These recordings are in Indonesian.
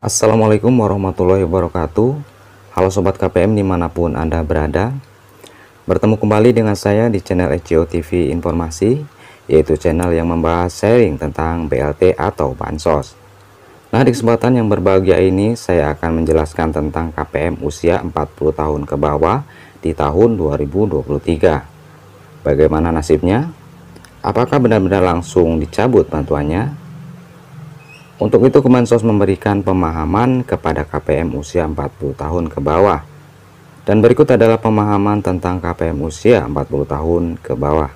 Assalamualaikum warahmatullahi wabarakatuh Halo Sobat KPM dimanapun Anda berada Bertemu kembali dengan saya di channel ECO TV Informasi Yaitu channel yang membahas sharing tentang BLT atau Bansos Nah di kesempatan yang berbahagia ini saya akan menjelaskan tentang KPM usia 40 tahun ke bawah di tahun 2023 Bagaimana nasibnya? Apakah benar-benar langsung dicabut bantuannya? Untuk itu Kemensos memberikan pemahaman kepada KPM usia 40 tahun ke bawah. Dan berikut adalah pemahaman tentang KPM usia 40 tahun ke bawah.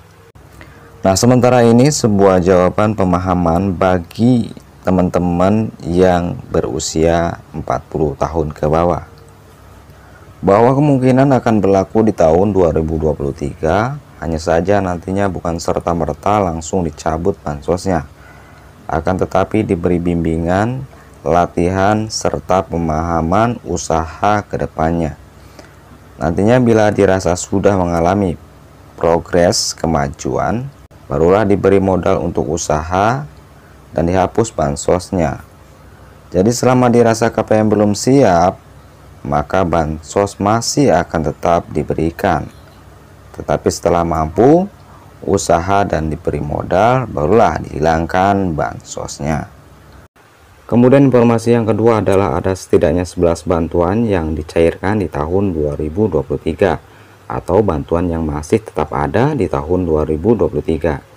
Nah, sementara ini sebuah jawaban pemahaman bagi teman-teman yang berusia 40 tahun ke bawah bahwa kemungkinan akan berlaku di tahun 2023 hanya saja nantinya bukan serta-merta langsung dicabut bansosnya akan tetapi diberi bimbingan, latihan, serta pemahaman usaha ke depannya. Nantinya bila dirasa sudah mengalami progres kemajuan, barulah diberi modal untuk usaha dan dihapus bansosnya. Jadi selama dirasa KPM belum siap, maka bansos masih akan tetap diberikan. Tetapi setelah mampu, usaha dan diberi modal barulah dihilangkan bansosnya kemudian informasi yang kedua adalah ada setidaknya 11 bantuan yang dicairkan di tahun 2023 atau bantuan yang masih tetap ada di tahun 2023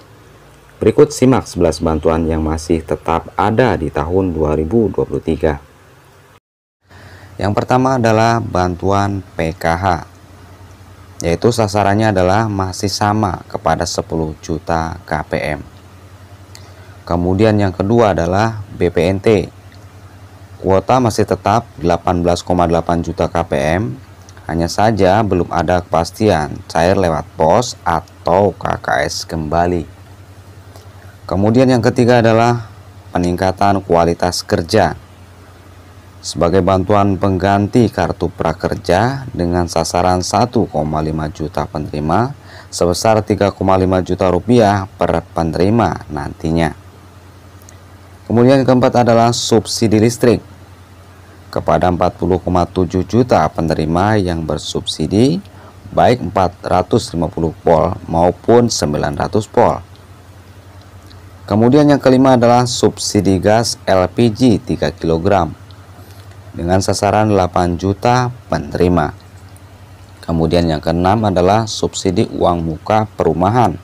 Berikut simak 11 bantuan yang masih tetap ada di tahun 2023. Yang pertama adalah bantuan PKH yaitu sasarannya adalah masih sama kepada 10 juta KPM. Kemudian yang kedua adalah BPNT. Kuota masih tetap 18,8 juta KPM, hanya saja belum ada kepastian cair lewat pos atau KKS kembali. Kemudian yang ketiga adalah peningkatan kualitas kerja sebagai bantuan pengganti kartu prakerja dengan sasaran 1,5 juta penerima sebesar 3,5 juta rupiah per penerima nantinya. Kemudian keempat adalah subsidi listrik kepada 40,7 juta penerima yang bersubsidi baik 450 volt maupun 900 volt. Kemudian yang kelima adalah subsidi gas LPG 3 kg dengan sasaran 8 juta penerima. Kemudian yang keenam adalah subsidi uang muka perumahan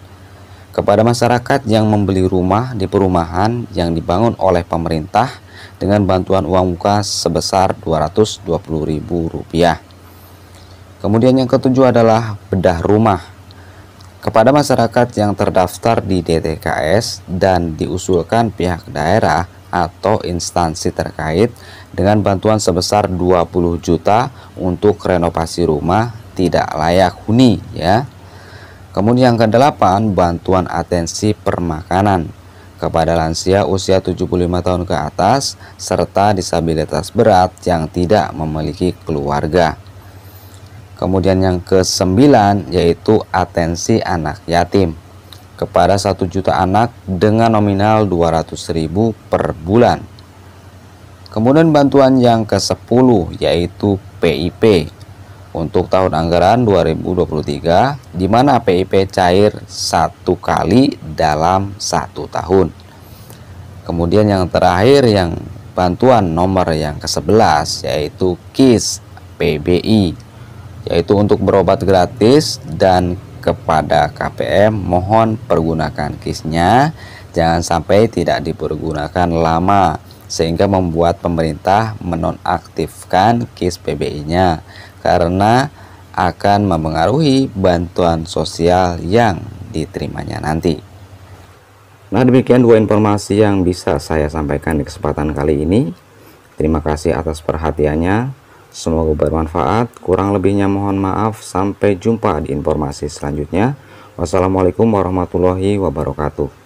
kepada masyarakat yang membeli rumah di perumahan yang dibangun oleh pemerintah dengan bantuan uang muka sebesar Rp220.000. Kemudian yang ketujuh adalah bedah rumah. Kepada masyarakat yang terdaftar di DTKS dan diusulkan pihak daerah atau instansi terkait dengan bantuan sebesar 20 juta untuk renovasi rumah tidak layak huni ya. Kemudian yang kedelapan, bantuan atensi permakanan kepada lansia usia 75 tahun ke atas serta disabilitas berat yang tidak memiliki keluarga. Kemudian yang kesembilan yaitu atensi anak yatim kepada 1 juta anak dengan nominal 200.000 per bulan. Kemudian bantuan yang ke-10 yaitu PIP untuk tahun anggaran 2023 di mana PIP cair satu kali dalam satu tahun. Kemudian yang terakhir yang bantuan nomor yang ke-11 yaitu KIS PBI yaitu untuk berobat gratis dan kepada KPM mohon pergunakan kisnya jangan sampai tidak dipergunakan lama sehingga membuat pemerintah menonaktifkan kis PBI-nya karena akan mempengaruhi bantuan sosial yang diterimanya nanti. Nah demikian dua informasi yang bisa saya sampaikan di kesempatan kali ini. Terima kasih atas perhatiannya. Semoga bermanfaat. Kurang lebihnya mohon maaf. Sampai jumpa di informasi selanjutnya. Wassalamualaikum warahmatullahi wabarakatuh.